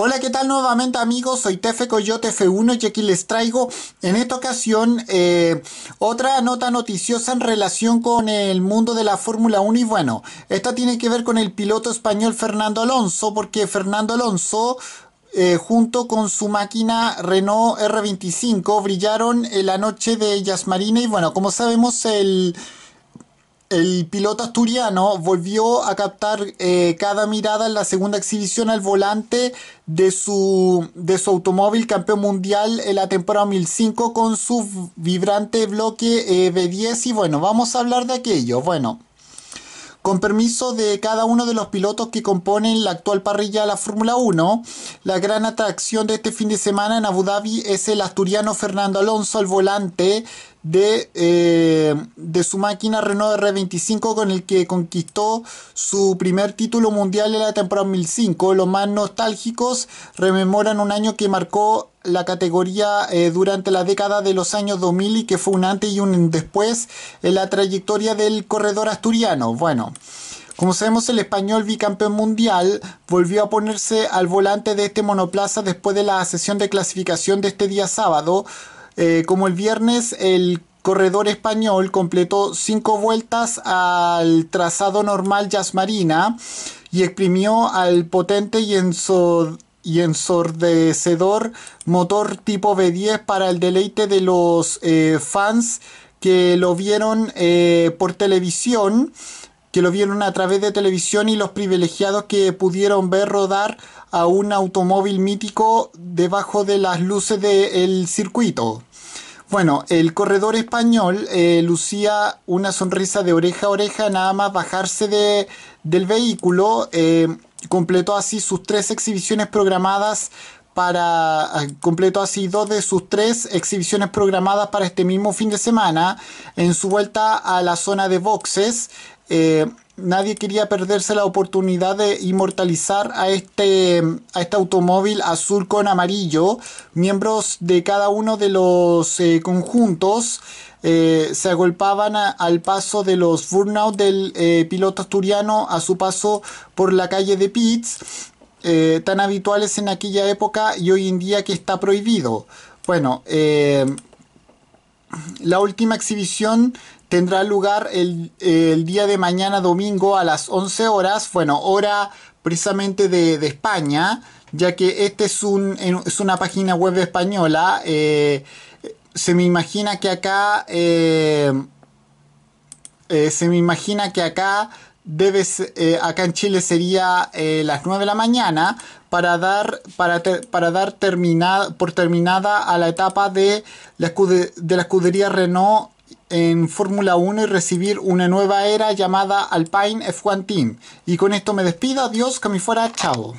Hola, ¿qué tal nuevamente amigos? Soy Tefe Coyote F1 y aquí les traigo en esta ocasión eh, otra nota noticiosa en relación con el mundo de la Fórmula 1 y bueno, esta tiene que ver con el piloto español Fernando Alonso porque Fernando Alonso eh, junto con su máquina Renault R25 brillaron en la noche de Yasmarina y bueno, como sabemos el el piloto asturiano volvió a captar eh, cada mirada en la segunda exhibición al volante de su, de su automóvil campeón mundial en la temporada 2005 con su vibrante bloque eh, B10 y bueno, vamos a hablar de aquello. Bueno, con permiso de cada uno de los pilotos que componen la actual parrilla de la Fórmula 1, la gran atracción de este fin de semana en Abu Dhabi es el asturiano Fernando Alonso al volante eh, de, su máquina Renault R25 con el que conquistó su primer título mundial en la temporada 2005. Los más nostálgicos rememoran un año que marcó la categoría eh, durante la década de los años 2000 y que fue un antes y un después en la trayectoria del corredor asturiano. Bueno. Como sabemos, el español bicampeón mundial volvió a ponerse al volante de este monoplaza después de la sesión de clasificación de este día sábado, eh, como el viernes, el corredor español completó cinco vueltas al trazado normal Jazz Marina y exprimió al potente y, ensordecedor motor tipo V10 para el deleite de los eh, fans que lo vieron eh, por televisión, que lo vieron a través de televisión y los privilegiados que pudieron ver rodar a un automóvil mítico debajo de las luces del circuito. Bueno, el corredor español eh, lucía una sonrisa de oreja a oreja nada más bajarse de, del vehículo. Eh, completó así sus tres exhibiciones programadas para ah, completó así dos de sus tres exhibiciones programadas para este mismo fin de semana en su vuelta a la zona de boxes. Eh, nadie quería perderse la oportunidad de inmortalizar a este, a este automóvil azul con amarillo. Miembros de cada uno de los eh, conjuntos eh, se agolpaban al paso de los burnout del eh, piloto asturiano a su paso por la calle de Pitts, tan habituales en aquella época y hoy en día que está prohibido. Bueno, la última exhibición tendrá lugar el, día de mañana domingo a las 11 horas, bueno, hora precisamente de, España, ya que esta es, una página web española, eh, se me imagina que acá, eh, eh, se me imagina que acá debes, acá en Chile sería las 9 de la mañana, para dar, para, para dar terminada, por terminada a la etapa de la escudería Renault en Fórmula 1 y recibir una nueva era llamada Alpine F1 Team. Y con esto me despido, adiós, que me fuera, chao.